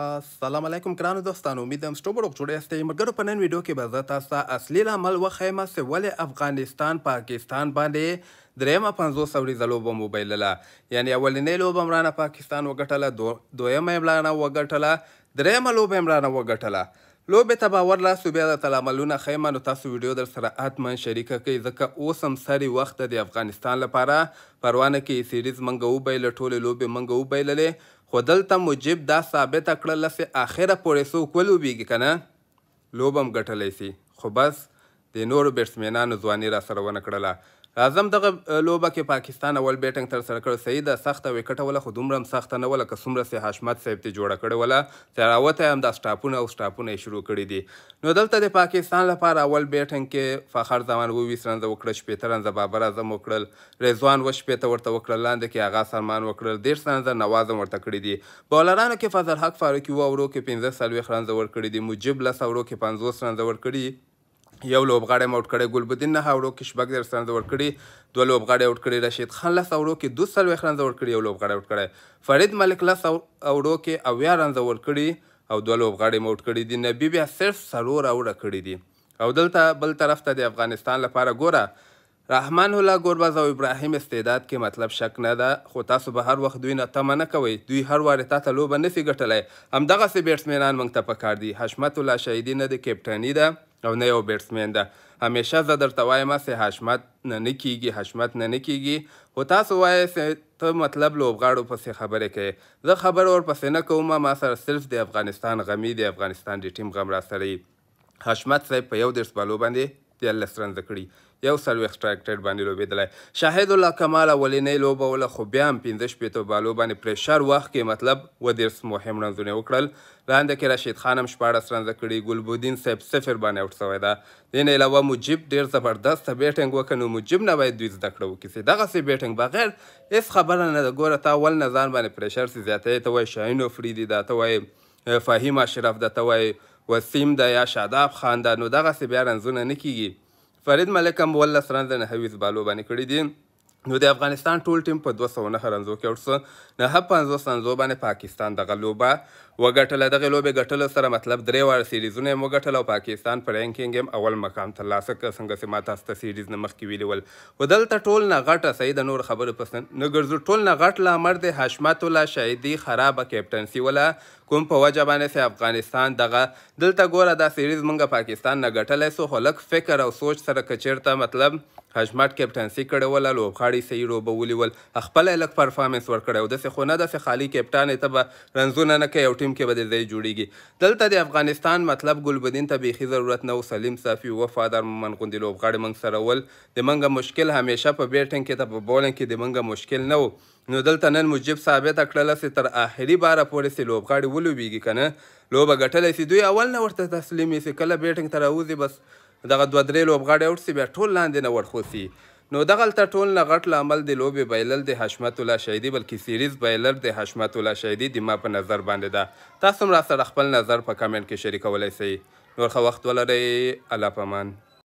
السلام علیکم ګرانو دوستانو امید هم ستاسو ورو جوړه ستاسو مرګرو په نن ویډیو کې به زه تاسو ته اصلي لامل وخیمه چې ولې افغانستان پاکستان باندې درېمه پنځوس ورځې لوبه مو بایلله یعنی اولنۍ لوبه مرانه پاکستان وګټله دویمه یې مرانه وګټله درېمه لوبه یې مرانه وګټله لوبې ته باور راسو بیا درته لاملونه ښیمه نو تاسو ویډیو در سره حتما شریکه کوئ ځکه اوس هم سري وخت د افغانستان لپاره پروانه کې سیریز موږ وبایله ټولې لوبې موږ وبایللې خو دلته مجب دا ثابته کړه لسه اخره پورې څوک ولوبېږي که نه لوبه هم ګټلی سي خو بس د نورو بیټسمینانو ځواني را سره ونه کړله اعظم دغه لوبه کې پاکستان اول بیټنګ تر سره کړ سیده سخته وکټه ولا خو دومره سخت نه ولا که څومره سي حشمت صاحب ته جوړه کړ ولا تراوت هم د سټاپونه او سټاپونه شروع کړی دي نو دلته د پاکستان لپاره اول بیټنګ کې فخر زمان و 20 رن وکړ شپې تر رن بابر اعظم وکړل رضوان و شپې ته ورته وکړل لاندې کې آغا سلمان وکړل ډیر سن نواز ورته کړی دي بولرانو کې فضل حق فاروقي و اورو کې 15 سلوي خران زور کړی دي مجيب لس اورو کې 50 رن زور کړی یو لوبغاړی مو اوټ کړی ګلبدین نه اورو کې شپږ دیرش رنزه ورکړي دوه لوبغاړي اوټ کړي رشید خان لس اورو کې دوه څلوېښت رنزه ورکړي یو لوبغاړی اوټ کړی فرید ملک لس اورو کې اویا رنزه ورکړي او دوه لوبغاړي مو اوټ کړي دي نبی بیا صرف څلور اوړه کړي دي او دلته بل طرف ته د افغانستان لپاره ګوره رحمان الله ګورباز او ابراهیم استعداد کې مطلب شک نه ده خو تاسو به هر وخت دوی نه تمه نه کوئ دوی هر وارې تا ته لوبه نسي ګټلی همدغسې بیټسمینان موږ ته پکار دي حشمت الله شهیدي نه د کیپټني ده او نه یو بیټسمین ده همیشه زه درته وایم سې حشمت نه نه کیږي حشمت نه نه کیږي خو تاسو وایې سې ته مطلب لوبغاړو پسې خبرې کوې زه خبر ورپسې نه کوم ما سره صرف د افغانستان غمي د افغانستان د ټیم غم را سره حشمت صاحب په یو دېرش بالو باندې دیارلس رنزه کړي یو څلوېښت ټارګټډ باندې لوبېدلی شاهد الله کمال اولنۍ لوبه وله خو بیا هم پنځه شپېتو بالو باندې پرېشر وخت کې مطلب ودېرس مهم رنزونه وکړل لاندې کې رشید خان هم شپاړس رنزه کړي ګلبودین صاحب صفر باندې اوټ سوی ده دې نه علاوه مجیب ډېر زبردسته بیټنګ وکړ نو مجیب نه باید دوی زده کړه وکړي دغسې بیټنګ بغیر هېڅ خبره نه ده ګوره تا ول نه ځان باندې پرېشر سي زیاتی ته وایي شاهین افریدي دا ته وایي فهیم اشرف دا ته وایي وسیم د یا شاداب خان د نو دغسې بیا رنځونه نه کیږي فرید ملک هم اوولس رنځه نحوي زبالو باندې کړي دي نو د افغانستان ټول ټیم په 209 رنزو کې اوټ سو نه 50 رنزو باندې پاکستان دغه لوبه وګټله دغه لوبه ګټل سره مطلب درې وار سیریزونه مو ګټل او پاکستان په رینکینګ هم اول مقام ترلاسه کړ څنګه چې ماته ست سیریز نه مخکې ویل ول ودلته ټول نه غټه سید نور خبره پسند نه ګرځو ټول نه غټ لا امر د حشمت الله شهیدی خرابه کیپټنسی ولا کوم په وجه باندې چې افغانستان دغه دلته ګوره دا سیریز مونږه پاکستان نه ګټلای سو خلک فکر او سوچ سره کچیرته مطلب حجمت کیپټنسي کړې وله لوبغاړي صحیح روبه ونیول خپله یې لږ پرفارمنس ورکړی او داسې خو نه داسې خالي کیپټان یې ته به رنځونه نه کوي او ټیم کې به د ځای جوړیږي دلته د افغانستان مطلب ګلبدین ته بیخي ضرورت نه و سلیم صافي وفادار مومن غوندې لوبغاړي موږ سره ول د منګه مشکل همیشه په بیټنګ کې ته په بولنګ کې د منګه مشکل نه و نو دلته نن مجيب ثابته کړله چې تر آخري باره پورې سې لوبغاړي ولوبېږي که نه لوبه ګټلی سي دوی اول نه ورته تسلیم سي کله بیټنګ ته راوځي بس دغه دوه درې لوبغاړي اوټ سي بیا ټول لاندې نه ورخوسي نو دغلته ټول نه غټ لامل د لوبې بایلل د حشمت الله شهیدي بلکې سیریز بایلر د حشمت الله شهیدي د ما په نظر باندې ده تاسو هم را سره خپل نظر په کمنټ کې شریکولی سئ نور ښه وخت ولرئ الله پامان